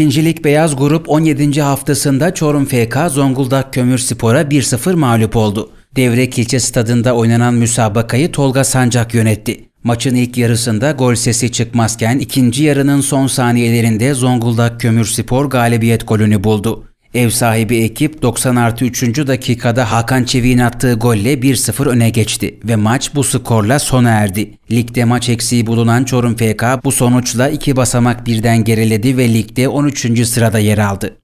İkincilik Beyaz Grup 17. haftasında Çorum FK Zonguldak Kömür Spor'a 1-0 mağlup oldu. Devrek ilçe stadında oynanan müsabakayı Tolga Sancak yönetti. Maçın ilk yarısında gol sesi çıkmazken ikinci yarının son saniyelerinde Zonguldak Kömürspor galibiyet golünü buldu. Ev sahibi ekip 90 artı 3. dakikada Hakan Çevik'in attığı golle 1-0 öne geçti ve maç bu skorla sona erdi. Ligde maç eksiği bulunan Çorum FK bu sonuçla iki basamak birden geriledi ve ligde 13. sırada yer aldı.